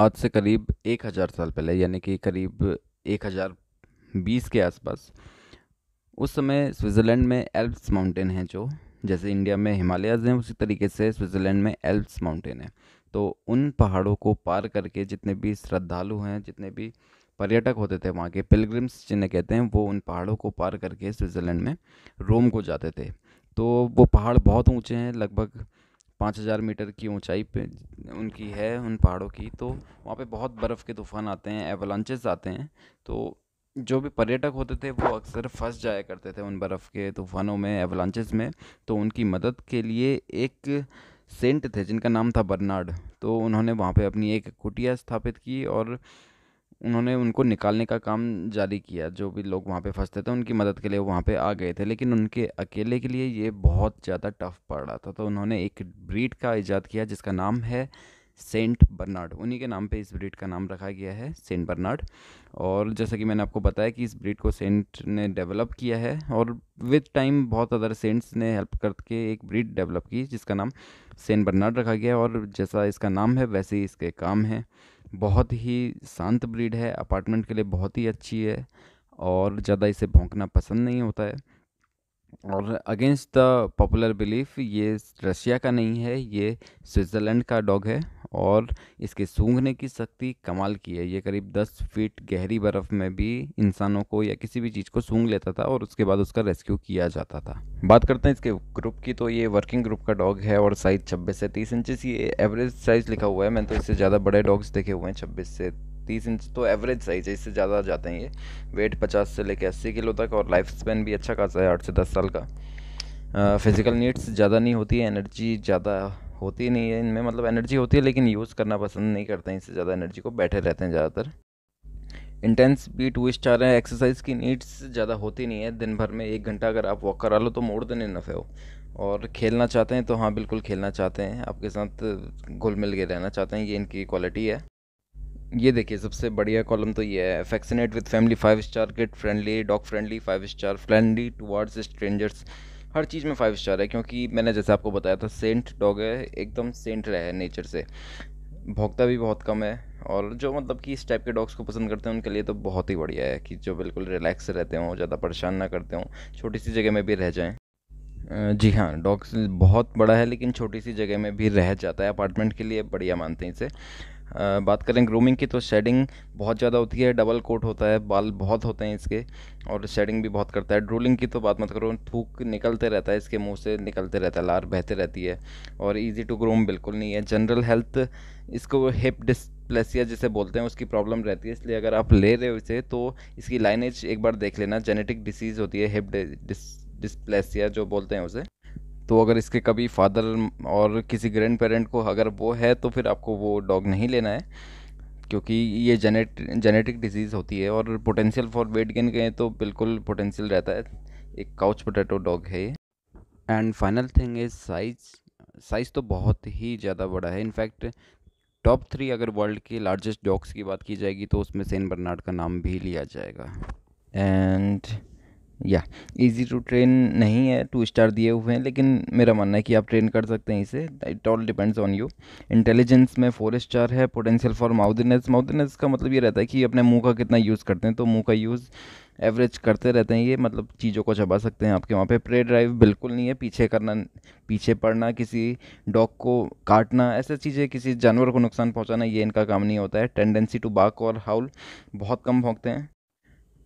आज से करीब एक हज़ार साल पहले यानी कि करीब एक हज़ार बीस के आसपास उस समय स्विट्ज़रलैंड में एल्प्स माउंटेन हैं जो जैसे इंडिया में हिमालयाज हैं उसी तरीके से स्विट्ज़रलैंड में एल्प्स माउंटेन है तो उन पहाड़ों को पार करके जितने भी श्रद्धालु हैं जितने भी पर्यटक होते थे वहाँ के पिलग्रिम्स जिन्हें कहते हैं वो उन पहाड़ों को पार करके स्विट्ज़रलैंड में रोम को जाते थे तो वो पहाड़ बहुत ऊँचे हैं लगभग पाँच हज़ार मीटर की ऊंचाई पे उनकी है उन पहाड़ों की तो वहाँ पे बहुत बर्फ़ के तूफ़ान आते हैं एवलांचेस आते हैं तो जो भी पर्यटक होते थे वो अक्सर फंस जाया करते थे उन बर्फ़ के तूफ़ानों में एवलांचेस में तो उनकी मदद के लिए एक सेंट थे जिनका नाम था बर्नार्ड तो उन्होंने वहाँ पे अपनी एक कुटिया स्थापित की और उन्होंने उनको निकालने का काम जारी किया जो भी लोग वहाँ पे फंसते थे उनकी मदद के लिए वहाँ पे आ गए थे लेकिन उनके अकेले के लिए ये बहुत ज़्यादा टफ पड़ रहा था तो उन्होंने एक ब्रीड का इजाद किया जिसका नाम है सेंट बर्नार्ड उन्हीं के नाम पे इस ब्रीड का नाम रखा गया है सेंट बर्नार्ड और जैसा कि मैंने आपको बताया कि इस ब्रीड को सेंट ने डेवलप किया है और विद टाइम बहुत अदर सेंट्स ने हेल्प करके एक ब्रीड डेवलप की जिसका नाम सेंट बर्नार्ड रखा गया है और जैसा इसका नाम है वैसे ही इसके काम हैं बहुत ही शांत ब्रीड है अपार्टमेंट के लिए बहुत ही अच्छी है और ज़्यादा इसे भौंकना पसंद नहीं होता है और अगेंस्ट द पॉपुलर बिलीफ ये रशिया का नहीं है ये स्विट्ज़रलैंड का डॉग है और इसके सूंघने की शक्ति कमाल की है ये करीब दस फीट गहरी बर्फ़ में भी इंसानों को या किसी भी चीज़ को सूंघ लेता था और उसके बाद उसका रेस्क्यू किया जाता था बात करते हैं इसके ग्रुप की तो ये वर्किंग ग्रुप का डॉग है और साइज़ छब्बीस से तीस इंचज़ ये एवरेज साइज़ लिखा हुआ है मैंने तो इससे ज़्यादा बड़े डॉग्स देखे हुए हैं छब्बीस से तीस इंच तो एवरेज साइज़ है इससे ज़्यादा जाते हैं ये वेट पचास से लेकर अस्सी किलो तक और लाइफ स्पेन भी अच्छा खासा है आठ से दस साल का फिज़िकल नीड्स ज़्यादा नहीं होती है एनर्जी ज़्यादा होती नहीं है इनमें मतलब एनर्जी होती है लेकिन यूज़ करना पसंद नहीं करते हैं इससे ज़्यादा एनर्जी को बैठे रहते हैं ज़्यादातर इंटेंस भी टू स्टार है हैं एक्सरसाइज की नीड्स ज़्यादा होती नहीं है दिन भर में एक घंटा अगर आप वॉक करा लो तो मोर देन इनफ है वो और खेलना चाहते हैं तो हाँ बिल्कुल खेलना चाहते हैं आपके साथ घुल मिल के रहना चाहते हैं ये इनकी क्वालिटी है ये देखिए सबसे बढ़िया कॉलम तो ये है fascinate with family five star kid friendly dog friendly five star friendly towards strangers हर चीज़ में फाइव स्टार है क्योंकि मैंने जैसे आपको बताया था सेंट डॉग है एकदम सेंट रहा है नेचर से भोगता भी बहुत कम है और जो मतलब कि इस टाइप के डॉग्स को पसंद करते हैं उनके लिए तो बहुत ही बढ़िया है कि जो बिल्कुल रिलैक्स रहते हों ज़्यादा परेशान ना करते हों छोटी सी जगह में भी रह जाएँ जी हाँ डॉग्स बहुत बड़ा है लेकिन छोटी सी जगह में भी रह जाता है अपार्टमेंट के लिए बढ़िया मानते हैं इसे बात करें ग्रूमिंग की तो शेडिंग बहुत ज़्यादा होती है डबल कोट होता है बाल बहुत होते हैं इसके और शेडिंग भी बहुत करता है ड्रूलिंग की तो बात मत करो थूक निकलते रहता है इसके मुंह से निकलते रहता है लार बहते रहती है और इजी टू ग्रूम बिल्कुल नहीं है जनरल हेल्थ इसको हिप डिस्प्लेसिया जिसे बोलते हैं उसकी प्रॉब्लम रहती है इसलिए अगर आप ले रहे हो इसे तो इसकी लाइनेज एक बार देख लेना जेनेटिक डिसीज़ होती है हिप डिस डिस्प्लेसिया जो बोलते हैं उसे तो अगर इसके कभी फादर और किसी ग्रैंड पेरेंट को अगर वो है तो फिर आपको वो डॉग नहीं लेना है क्योंकि ये जेनेट जेनेटिक डिजीज़ होती है और पोटेंशियल फॉर वेट गेन कहें तो बिल्कुल पोटेंशियल रहता है एक काउच पोटैटो डॉग है ये and final thing is size size तो बहुत ही ज़्यादा बड़ा है इनफैक्ट टॉप थ्री अगर वर्ल्ड के लार्जेस्ट डॉग्स की बात की जाएगी तो उसमें सेन बर्नार्ड का नाम भी लिया जाएगा एंड या इजी टू ट्रेन नहीं है टू स्टार दिए हुए हैं लेकिन मेरा मानना है कि आप ट्रेन कर सकते हैं इसे it all depends on you intelligence में फोर स्टार है पोटेंशियल फॉर माउदनेस माउदनेस का मतलब ये रहता है कि अपने मुंह का कितना यूज़ करते हैं तो मुंह का यूज़ एवरेज करते रहते हैं ये मतलब चीज़ों को चबा सकते हैं आपके वहाँ पे प्रे ड्राइव बिल्कुल नहीं है पीछे करना पीछे पड़ना किसी डॉग को काटना ऐसे चीज़ें किसी जानवर को नुकसान पहुँचाना ये इनका काम नहीं होता है टेंडेंसी टू बाक और हाउल बहुत कम भोंकते हैं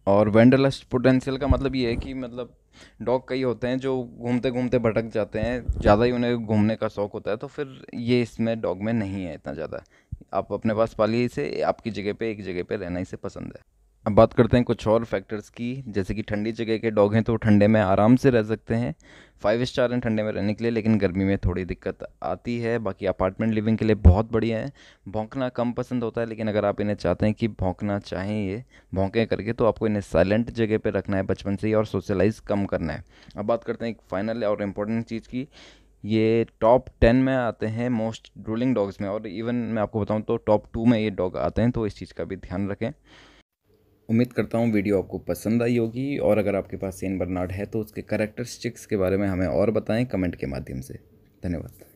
और वेंडरलस्ट पोटेंशियल का मतलब ये है कि मतलब डॉग कई होते हैं जो घूमते घूमते भटक जाते हैं ज़्यादा ही उन्हें घूमने का शौक होता है तो फिर ये इसमें डॉग में नहीं है इतना ज़्यादा आप अपने पास पालिए इसे आपकी जगह पे एक जगह पे रहना इसे पसंद है अब बात करते हैं कुछ और फैक्टर्स की जैसे कि ठंडी जगह के डॉग हैं तो ठंडे में आराम से रह सकते हैं फाइव स्टार हैं ठंडे में रहने के लिए लेकिन गर्मी में थोड़ी दिक्कत आती है बाकी अपार्टमेंट लिविंग के लिए बहुत बढ़िया है भौंकना कम पसंद होता है लेकिन अगर आप इन्हें चाहते हैं कि भौंकना चाहें ये भौंके करके तो आपको इन्हें साइलेंट जगह पर रखना है बचपन से ही और सोशलाइज कम करना है अब बात करते हैं एक फाइनल और इम्पोर्टेंट चीज़ की ये टॉप टेन में आते हैं मोस्ट रूलिंग डॉग्स में और इवन मैं आपको बताऊँ तो टॉप टू में ये डॉग आते हैं तो इस चीज़ का भी ध्यान रखें उम्मीद करता हूँ वीडियो आपको पसंद आई होगी और अगर आपके पास सेन बर्नाड है तो उसके स्टिक्स के बारे में हमें और बताएं कमेंट के माध्यम से धन्यवाद